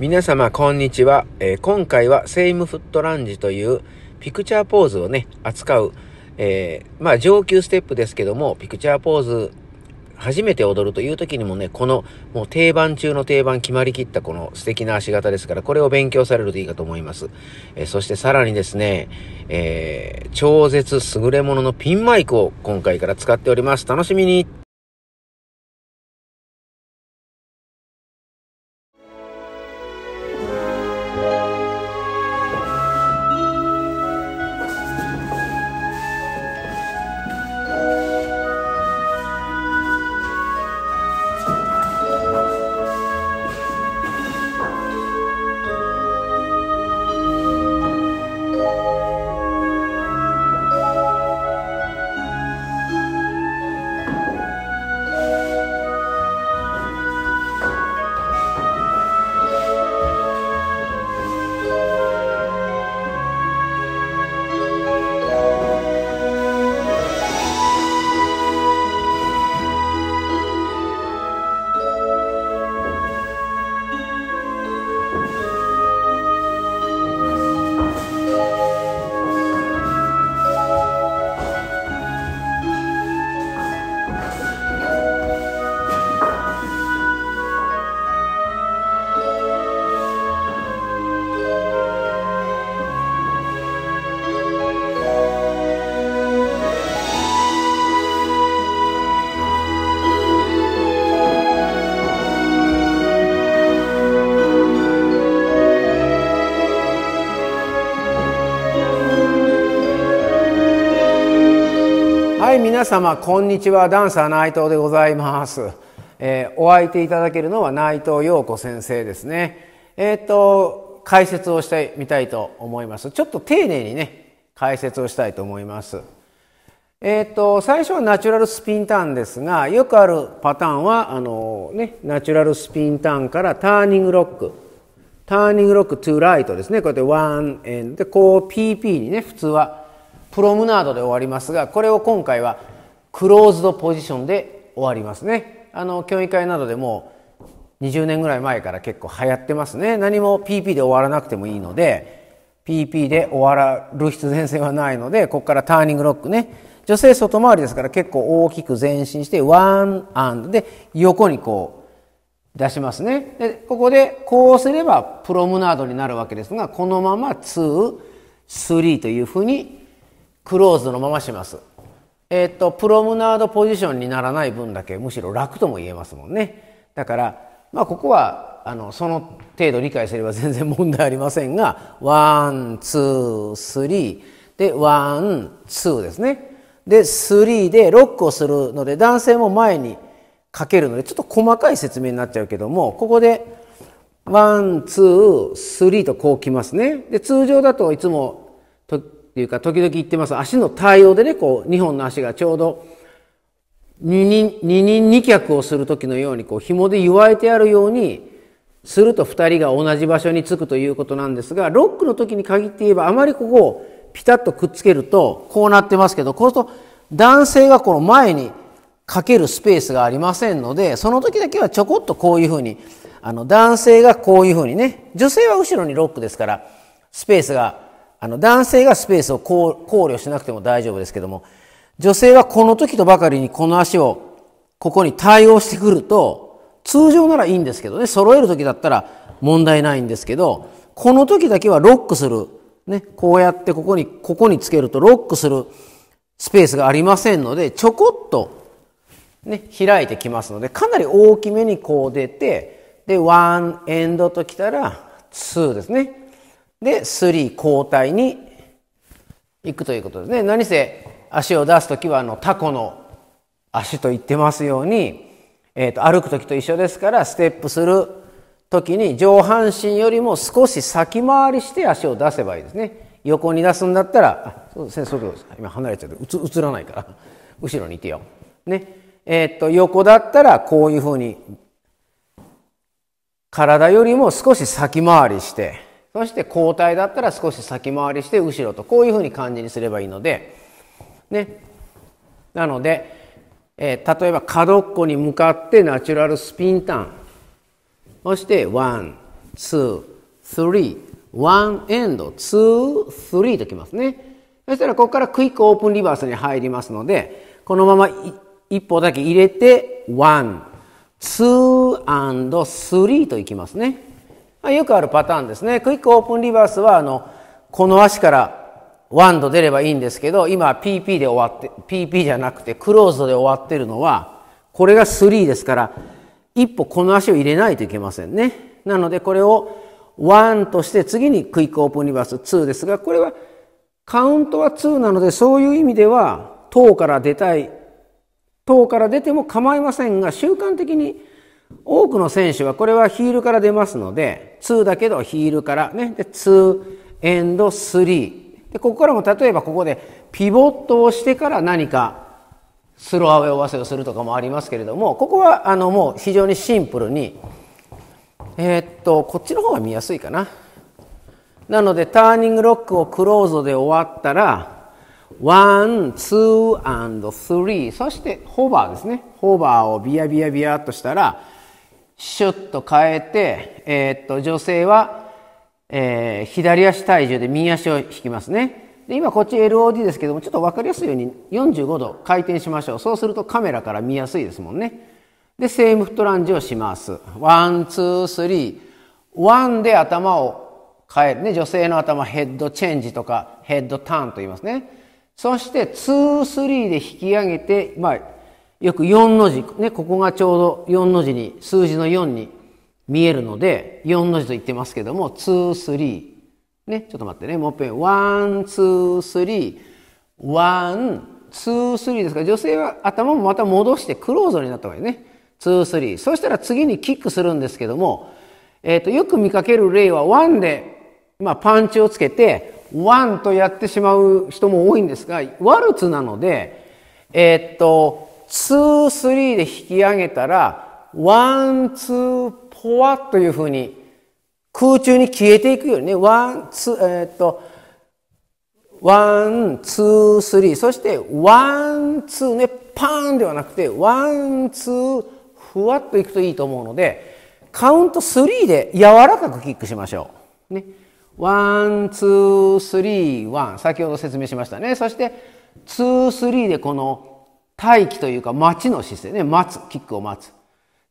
皆様、こんにちは、えー、今回はセイムフットランジというピクチャーポーズをね、扱う、えー、まあ上級ステップですけども、ピクチャーポーズ初めて踊るという時にもね、このもう定番中の定番決まりきったこの素敵な足型ですから、これを勉強されるといいかと思います。えー、そしてさらにですね、えー、超絶優れもののピンマイクを今回から使っております。楽しみに皆様こんにちはダンサー内藤でございます、えー、お相手いただけるのは内藤陽子先生ですねえっ、と解説をしてみたいと思いますちょっと丁寧にね解説をしたいと思いますえっ、と最初はナチュラルスピンターンですがよくあるパターンはあのねナチュラルスピンターンからターニングロックターニングロックトゥーライトですねこうやってワンエンでこう PP にね普通はプロムナードで終わりますがこれを今回はクローズドポジションで終わりますね。あの、競技会などでも20年ぐらい前から結構流行ってますね。何も PP で終わらなくてもいいので、PP で終わる必然性はないので、ここからターニングロックね。女性外回りですから結構大きく前進して、ワンアンドで横にこう出しますね。で、ここでこうすればプロムナードになるわけですが、このままツー、スリーというふうにクローズのままします。えっ、と、プロムナードポジションにならない分だけ、むしろ楽とも言えますもんね。だから、まあ、ここは、あの、その程度理解すれば 全然問題ありませんが、ワン、ツー、スリー、で、ワン、ツーですね。で、スリーでロックをするので、男性も前にかけるので、ちょっと細かい説明になっちゃうけども、ここで、ワン、ツー、スリーとこうきますね。で、通常だといつもっていうか、時々言ってます。足の対応でね、こう、2本の足がちょうど、二人、二人脚をする時のように、こう、紐で言われてあるように、すると2人が同じ場所につくということなんですが、ロックの時に限って言えば、あまりここをピタッとくっつけると、こうなってますけど、こうすると、男性がこの前にかけるスペースがありませんので、その時だけはちょこっとこういうふうに、あの、男性がこういうふうにね、女性は後ろにロックですから、スペースがあの男性がスペースを考慮しなくても大丈夫ですけども、女性はこの時とばかりにこの足をここに対応してくると、通常ならいいんですけどね、揃える時だったら問題ないんですけど、この時だけはロックする。ね、こうやってここに、ここにつけるとロックするスペースがありませんので、ちょこっとね、開いてきますので、かなり大きめにこう出て、で、1エンドときたら、2ですね。で、スリー交代に行くということですね。何せ足を出すときはあのタコの足と言ってますように、えー、と歩くときと一緒ですからステップするときに上半身よりも少し先回りして足を出せばいいですね。横に出すんだったら、あそうですね、そうです。今離れちゃって映らないから、後ろにいてよ。ね。えー、っと、横だったらこういうふうに体よりも少し先回りしてそして交代だったら少し先回りして後ろとこういうふうに感じにすればいいので、ね、なので、えー、例えば角っこに向かってナチュラルスピンターンそしてワンツースリーワンエンドツースリーときますねそしたらここからクイックオープンリバースに入りますのでこのまま一歩だけ入れてワンツーアンドスリーといきますね。まあ、よくあるパターンですね。クイックオープンリバースは、あの、この足からワンド出ればいいんですけど、今 PP で終わって、PP じゃなくてクローズドで終わってるのは、これが3ですから、一歩この足を入れないといけませんね。なのでこれを1として次にクイックオープンリバース2ですが、これはカウントは2なので、そういう意味では、等から出たい、等から出ても構いませんが、習慣的に多くの選手はこれはヒールから出ますので2だけどヒールからねで2エンド3でここからも例えばここでピボットをしてから何かスローアウェイ合わせをするとかもありますけれどもここはあのもう非常にシンプルにえー、っとこっちの方が見やすいかななのでターニングロックをクローズで終わったら1、2、3そしてホバーですねホバーをビヤビヤビヤっとしたらシュッと変えて、えー、っと、女性は、えー、左足体重で右足を引きますね。で今こっち LOD ですけども、ちょっと分かりやすいように45度回転しましょう。そうするとカメラから見やすいですもんね。で、セームフットランジをします。ワン、ツー、スリー。ワンで頭を変える。ね、女性の頭ヘッドチェンジとかヘッドターンと言いますね。そして、ツー、スリーで引き上げて、まあ、よく4の字、ね、ここがちょうど4の字に、数字の4に見えるので、4の字と言ってますけども、2、3。ね、ちょっと待ってね、もう一遍。ン、ツー、スリーですから、女性は頭もまた戻してクローズになった方がいいね。ツー、スリー。そしたら次にキックするんですけども、えっ、ー、と、よく見かける例はワンで、まあ、パンチをつけて、ワンとやってしまう人も多いんですが、ワルツなので、えっ、ー、と、ツリ3で引き上げたら、ワン、ツー、ポワというふうに空中に消えていくようにね、ワンえー、っと、ワン、ツー、スリー。そして、ワン、ツーね、パーンではなくて、ワン、ツー、ふわっといくといいと思うので、カウントスリーで柔らかくキックしましょう。ね。ワン、ツー、スリー、ワン。先ほど説明しましたね。そして、ツー、スリーでこの待機というか待ちの姿勢ね、待つ、キックを待つ。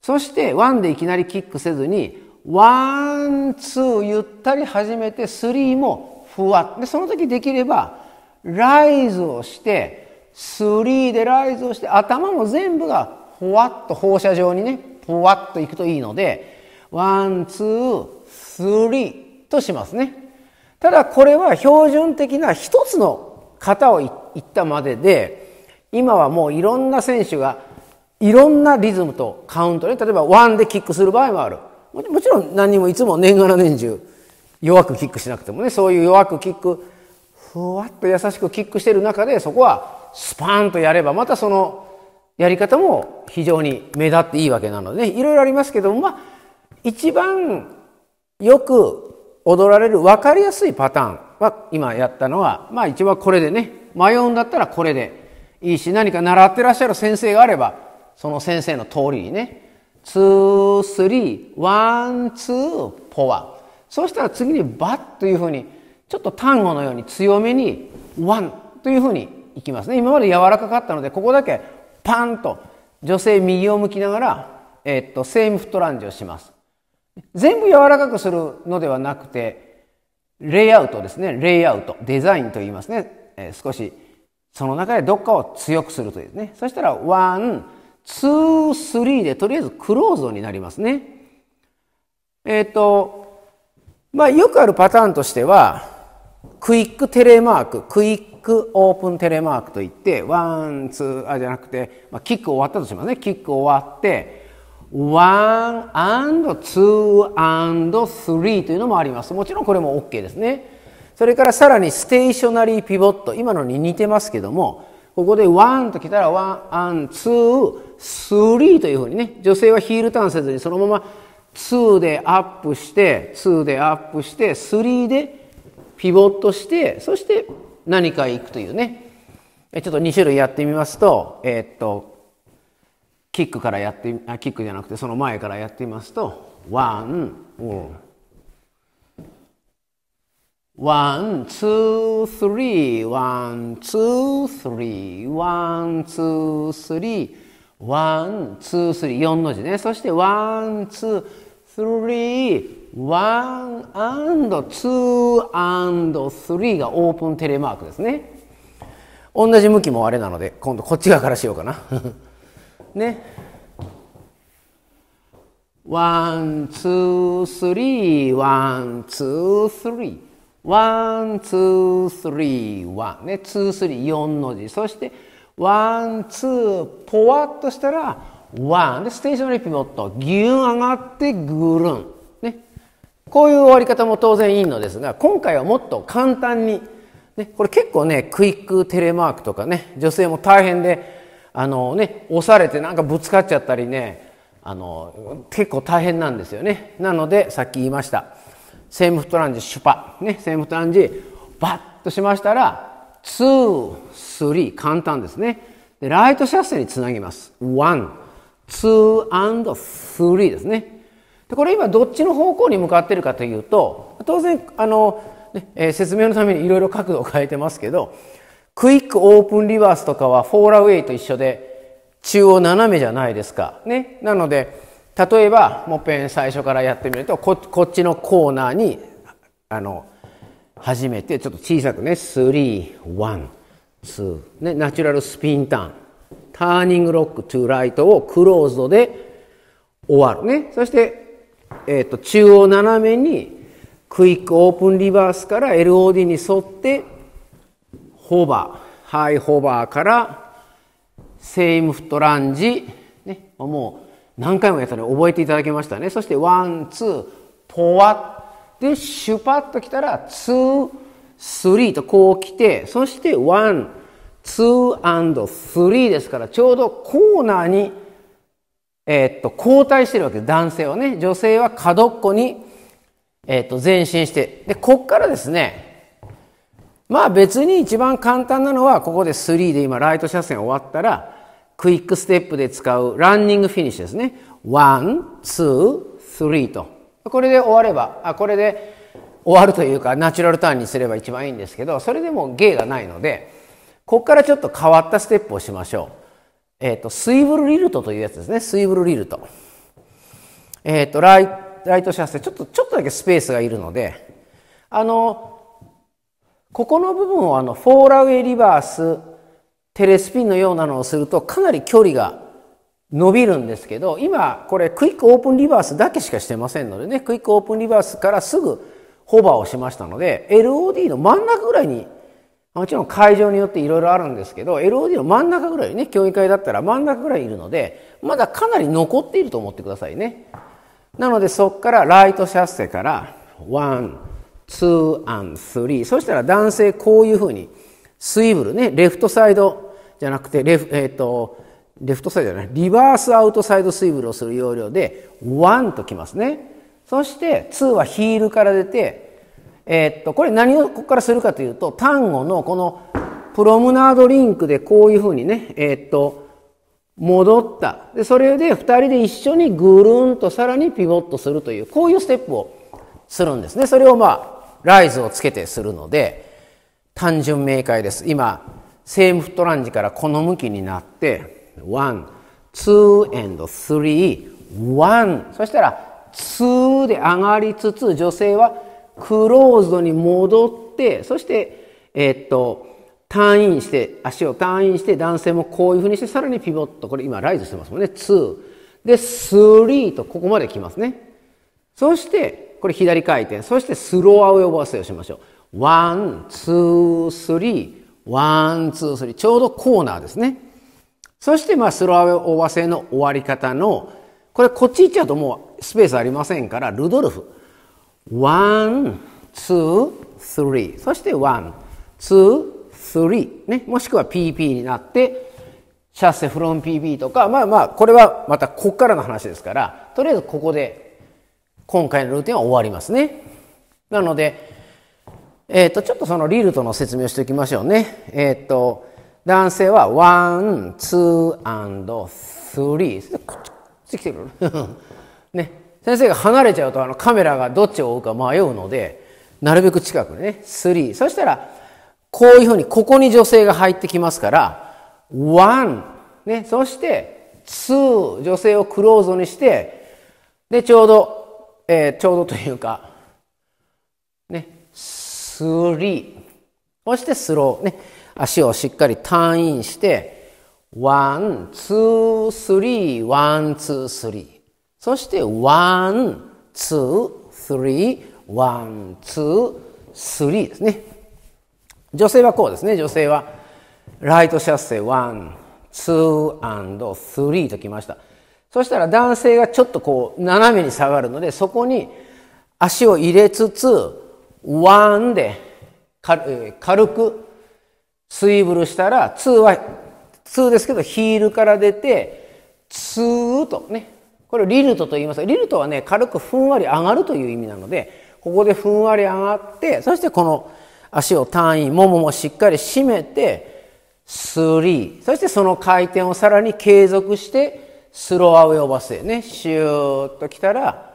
そしてワンでいきなりキックせずに、ワン、ツー、ゆったり始めて、スリーもふわっ。で、その時できれば、ライズをして、スリーでライズをして、頭も全部がふわっと放射状にね、ふわっといくといいので、ワン、ツー、スリーとしますね。ただこれは標準的な一つの型をいったまでで、今はもういろんな選手がいろんなリズムとカウントね例えばワンでキックする場合もあるもちろん何もいつも年がら年中弱くキックしなくてもねそういう弱くキックふわっと優しくキックしてる中でそこはスパンとやればまたそのやり方も非常に目立っていいわけなのでねいろいろありますけどもまあ一番よく踊られる分かりやすいパターンは今やったのはまあ一番これでね迷うんだったらこれでいいし、何か習ってらっしゃる先生があれば、その先生の通りにね、2、3、1、2、4。そうしたら次にバッというふうに、ちょっと単語のように強めに1というふうにいきますね。今まで柔らかかったので、ここだけパンと女性右を向きながら、えっと、セームフットランジをします。全部柔らかくするのではなくて、レイアウトですね。レイアウト。デザインと言いますね。えー、少しその中でどっかを強くするというね。そしたら、ワン、ツー、スリーで、とりあえずクローズになりますね。えっ、ー、と、まあ、よくあるパターンとしては、クイックテレマーク、クイックオープンテレマークといって、ワン、ツー、あ、じゃなくて、まあ、キック終わったとしますね。キック終わって、ワン、アンド、ツー、アンド、スリーというのもあります。もちろんこれも OK ですね。それからさらにステーショナリーピボット今のに似てますけどもここでワンと来たら1、2、3というふうにね女性はヒールターンせずにそのまま2でアップして2でアップして3でピボットしてそして何か行くというねちょっと2種類やってみますとえー、っとキックからやってあキックじゃなくてその前からやってみますと1、2、ワン、ツー、スリー、ワン、ツー、スリー、ワン、ツー、スリー、ワン、ツー、スリー、四の字ね。そして、ワン、ツー、スリー、ワン、アンド、ツー、アンド、スリーがオープンテレマークですね。同じ向きもあれなので、今度こっち側からしようかな。ね。ワン、ツー、スリー、ワン、ツー、スリー。ワン、ツー、スリー、ワン。ね、ツー、スリー、四の字。そして、ワン、ツー、ポワっとしたら、ワン。で、ステーションリピボット、ギュン上がってぐるん。ね。こういう終わり方も当然いいのですが、今回はもっと簡単に、ね、これ結構ね、クイックテレマークとかね、女性も大変で、あのね、押されてなんかぶつかっちゃったりね、あの、結構大変なんですよね。なので、さっき言いました。セーフットランジシュパ、ね、セーフットランジバッとしましたらツースリー簡単ですねでライトシャッセにつなぎますワンツーアンドスリーですねでこれ今どっちの方向に向かってるかというと当然あの、ねえー、説明のためにいろいろ角度を変えてますけどクイックオープンリバースとかはフォーラウェイと一緒で中央斜めじゃないですか。ね。なので、例えばもっぺん最初からやってみるとこっちのコーナーにあの初めてちょっと小さくね31ね、ナチュラルスピンターンターニングロックトゥーライトをクローズドで終わるねそして、えーと、と中央斜めにクイックオープンリバースから LOD に沿ってホバーハイホバーからセイムフットランジ、ね、もう何回もやったの覚えていただきましたねそしてワンツーポワッでシュパッときたらツースリーとこう来てそしてワンツーアンド、スリーですからちょうどコーナーに、えー、っと交代してるわけ男性はね女性は角っこに、えー、っと前進してでこっからですねまあ別に一番簡単なのはここでスリーで今ライト車線終わったらクイックステップで使うランニングフィニッシュですね。ワン、ツー、スリーと。これで終われば、あ、これで終わるというか、ナチュラルターンにすれば一番いいんですけど、それでも芸がないので、ここからちょっと変わったステップをしましょう。えっ、ー、と、スイブルリルトというやつですね。スイブルリルト。えっ、ー、と、ライライトシャツでちょっと、ちょっとだけスペースがいるので、あの、ここの部分をあの、フォーラウェイリバース、テレスピンのようなのをするとかなり距離が伸びるんですけど、今これクイックオープンリバースだけしかしてませんのでね、クイックオープンリバースからすぐホバーをしましたので、LOD の真ん中ぐらいに、もちろん会場によっていろいろあるんですけど、LOD の真ん中ぐらいね、競技会だったら真ん中ぐらいいるので、まだかなり残っていると思ってくださいね。なのでそこからライトシャッセから、ワン、ツー、アン、スリー。そしたら男性こういうふうに、スイブルね、レフトサイドじゃなくてレフ,、えーと、レフトサイドじゃないリバースアウトサイドスイブルをする要領で1ときますねそして2はヒールから出て、えー、っとこれ何をここからするかというと単語のこのプロムナードリンクでこういうふうにね、えー、っと戻ったでそれで2人で一緒にぐるんとさらにピボットするというこういうステップをするんですねそれをまあライズをつけてするので単純明快です今セームフットランジからこの向きになって1、ド and ワン。そしたら2で上がりつつ女性はクローズドに戻ってそしてえー、っとターンインして足をターンインして男性もこういうふうにしてさらにピボットこれ今ライズしてますもんね2で3とここまで来ますねそしてこれ左回転そしてスローアウェイオーバースをしましょう1、2、3ワン、ツー、スリー、ちょうどコーナーですね。そして、まあ、スローオーバー制の終わり方の、これ、こっち行っちゃうともうスペースありませんから、ルドルフ。ワン、ツー、スリー。そして、ワン、ツー、スリー。ね。もしくは PP になって、シャッセフロン p p とか、まあまあ、これはまたこっからの話ですから、とりあえずここで、今回のルーティンは終わりますね。なので、えっ、ー、と、ちょっとそのリールとの説明をしておきましょうね。えっ、ー、と、男性はワン、ツー、アンド、スリー。h r こっち来てくる。ね。先生が離れちゃうとあのカメラがどっちを追うか迷うので、なるべく近くね、スリー。そしたら、こういうふうに、ここに女性が入ってきますから、ワン、ね。そして、ツー、女性をクローズにして、で、ちょうど、えー、ちょうどというか、ね。スリー。そしてスローね。足をしっかり単位して、ワン、ツー、スリー、ワン、ツー、スリー。そしてワン、ツー、スリー、ワン、ツー、スリーですね。女性はこうですね。女性は、ライトシャッセワン、ツー、アンド、スリーときました。そしたら男性がちょっとこう斜めに下がるので、そこに足を入れつつ、ワンで軽くスイブルしたら、ツーは、ツーですけど、ヒールから出て、ツーとね、これリルトと言います。リルトはね、軽くふんわり上がるという意味なので、ここでふんわり上がって、そしてこの足を単位、もももしっかり締めて、スリー。そしてその回転をさらに継続して、スローアウェイをバスへね、シューッと来たら、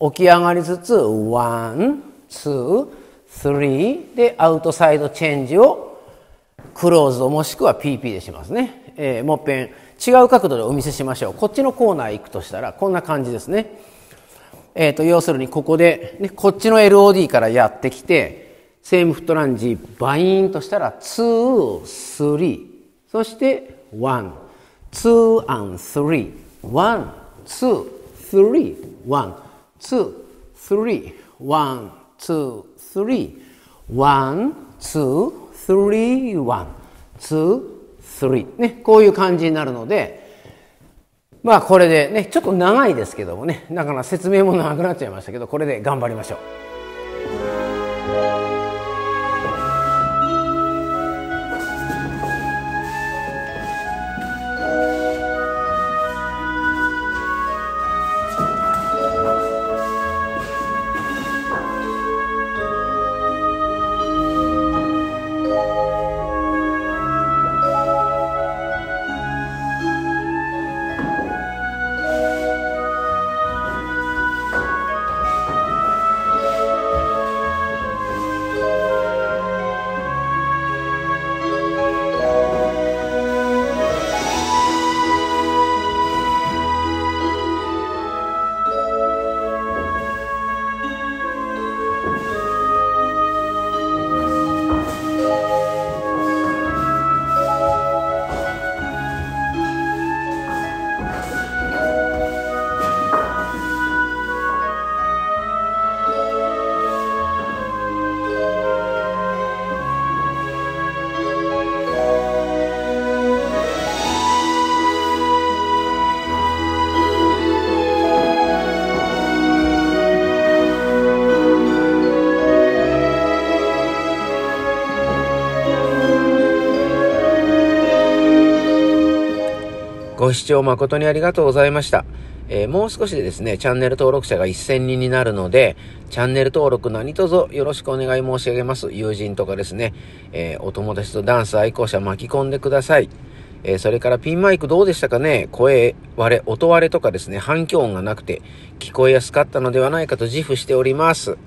起き上がりつつ、ワン、2、3でアウトサイドチェンジをクローズドもしくは PP でしますね。えー、もっぺん違う角度でお見せしましょう。こっちのコーナー行くとしたらこんな感じですね。えっ、ー、と、要するにここで、ね、こっちの LOD からやってきて、セームフットランジバインとしたら2、3、そして1、2リー、ワ3、1、2、3、1、2、3、ン。two, three. One, two, three, one, two, three. ね、こういう感じになるので、まあこれでね、ちょっと長いですけどもね、だから説明も長くなっちゃいましたけど、これで頑張りましょう。ご視聴誠にありがとうございました。えー、もう少しでですね、チャンネル登録者が1000人になるので、チャンネル登録何卒よろしくお願い申し上げます。友人とかですね、えー、お友達とダンス愛好者巻き込んでください。えー、それからピンマイクどうでしたかね声割れ、音割れとかですね、反響音がなくて聞こえやすかったのではないかと自負しております。